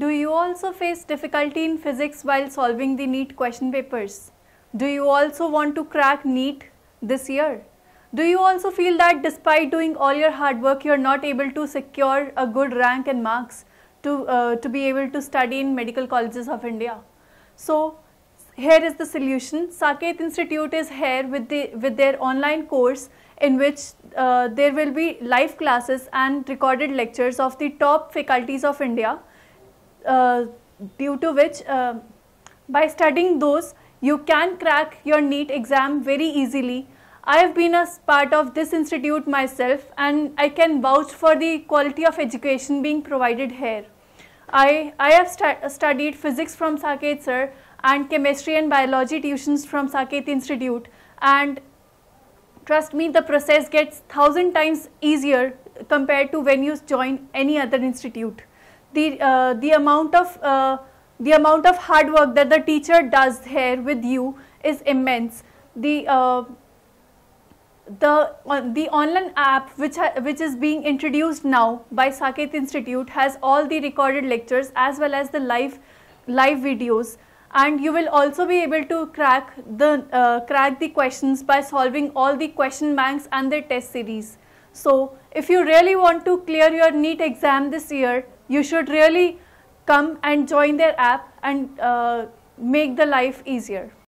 Do you also face difficulty in physics while solving the NEET question papers? Do you also want to crack NEET this year? Do you also feel that despite doing all your hard work, you are not able to secure a good rank and marks to, uh, to be able to study in medical colleges of India? So here is the solution. Saket Institute is here with, the, with their online course in which uh, there will be live classes and recorded lectures of the top faculties of India uh, due to which uh, by studying those you can crack your NEET exam very easily. I have been a part of this institute myself and I can vouch for the quality of education being provided here. I, I have stu uh, studied physics from Saket sir and chemistry and biology tuitions from Saket institute and trust me the process gets thousand times easier compared to when you join any other institute the, uh, the, amount of, uh, the amount of hard work that the teacher does here with you is immense. The, uh, the, uh, the online app which, uh, which is being introduced now by Saket Institute has all the recorded lectures as well as the live, live videos and you will also be able to crack the uh, crack the questions by solving all the question banks and the test series. So if you really want to clear your NEET exam this year, you should really come and join their app and uh, make the life easier.